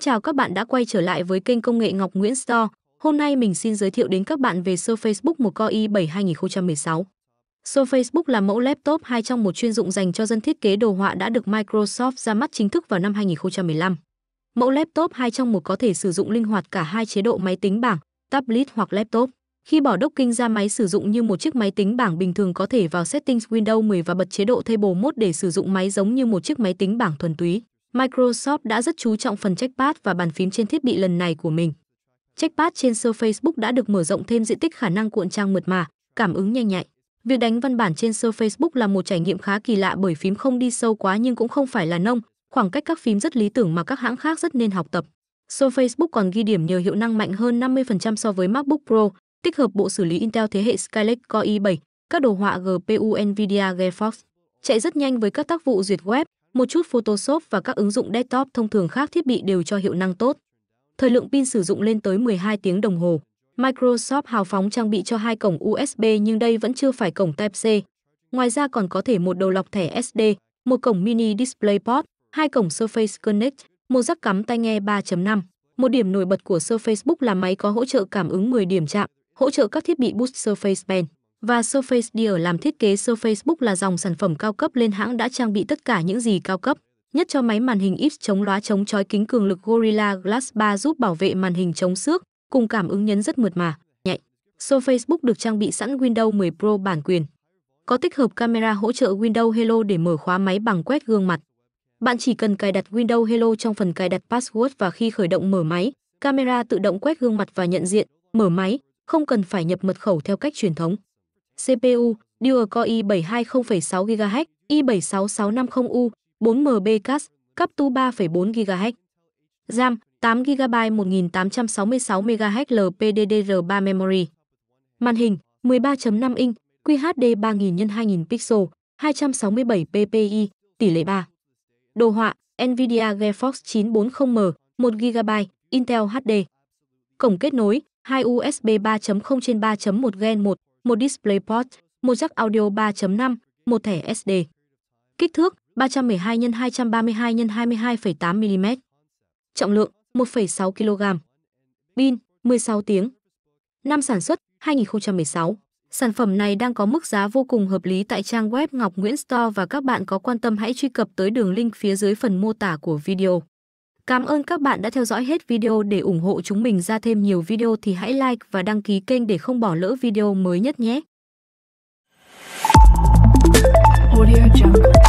Xin chào các bạn đã quay trở lại với kênh công nghệ Ngọc Nguyễn Store. Hôm nay mình xin giới thiệu đến các bạn về Surface Book 1 Core i7 2016. Surface Book là mẫu laptop 2 trong một chuyên dụng dành cho dân thiết kế đồ họa đã được Microsoft ra mắt chính thức vào năm 2015. Mẫu laptop 2 trong một có thể sử dụng linh hoạt cả hai chế độ máy tính bảng, tablet hoặc laptop. Khi bỏ docking ra máy sử dụng như một chiếc máy tính bảng bình thường có thể vào settings Windows 10 và bật chế độ Table Mode để sử dụng máy giống như một chiếc máy tính bảng thuần túy. Microsoft đã rất chú trọng phần trackpad và bàn phím trên thiết bị lần này của mình. Trackpad trên Surface Book đã được mở rộng thêm diện tích khả năng cuộn trang mượt mà, cảm ứng nhanh nhạy. Việc đánh văn bản trên Surface Book là một trải nghiệm khá kỳ lạ bởi phím không đi sâu quá nhưng cũng không phải là nông, khoảng cách các phím rất lý tưởng mà các hãng khác rất nên học tập. Surface Book còn ghi điểm nhờ hiệu năng mạnh hơn 50% so với MacBook Pro, tích hợp bộ xử lý Intel thế hệ Skylake Core i7, các đồ họa GPU Nvidia GeForce, chạy rất nhanh với các tác vụ duyệt web, một chút Photoshop và các ứng dụng desktop thông thường khác thiết bị đều cho hiệu năng tốt. Thời lượng pin sử dụng lên tới 12 tiếng đồng hồ. Microsoft hào phóng trang bị cho hai cổng USB nhưng đây vẫn chưa phải cổng Type-C. Ngoài ra còn có thể một đầu lọc thẻ SD, một cổng mini DisplayPort, hai cổng Surface Connect, một rắc cắm tai nghe 3.5. Một điểm nổi bật của Surface Book là máy có hỗ trợ cảm ứng 10 điểm chạm, hỗ trợ các thiết bị Boost Surface Pen. Và Surface Deer làm thiết kế Surface Book là dòng sản phẩm cao cấp lên hãng đã trang bị tất cả những gì cao cấp, nhất cho máy màn hình IPS chống lóa chống chói kính cường lực Gorilla Glass 3 giúp bảo vệ màn hình chống xước, cùng cảm ứng nhấn rất mượt mà, nhạy. Surface Book được trang bị sẵn Windows 10 Pro bản quyền. Có tích hợp camera hỗ trợ Windows Hello để mở khóa máy bằng quét gương mặt. Bạn chỉ cần cài đặt Windows Hello trong phần cài đặt password và khi khởi động mở máy, camera tự động quét gương mặt và nhận diện, mở máy, không cần phải nhập mật khẩu theo cách truyền thống. CPU Dual Core i7 20,6 GHz, i7-6650U, 4MB CAS, cấp tu 3,4 GHz. RAM 8 GB 1866 MHz LPDDR3 memory. Màn hình 13.5 inch, QHD 3000 x 2000 pixel, 267 ppi, tỷ lệ 3. Đồ họa NVIDIA GeForce 940M, 1 GB, Intel HD. Cổng kết nối 2 USB 3.0 trên 3.1 Gen 1, một DisplayPort, một jack audio 3.5, một thẻ SD. Kích thước 312 x 232 x 22,8 mm. Trọng lượng 1,6 kg. Pin 16 tiếng. Năm sản xuất 2016. Sản phẩm này đang có mức giá vô cùng hợp lý tại trang web Ngọc Nguyễn Store và các bạn có quan tâm hãy truy cập tới đường link phía dưới phần mô tả của video. Cảm ơn các bạn đã theo dõi hết video để ủng hộ chúng mình ra thêm nhiều video thì hãy like và đăng ký kênh để không bỏ lỡ video mới nhất nhé. Audio Jungle.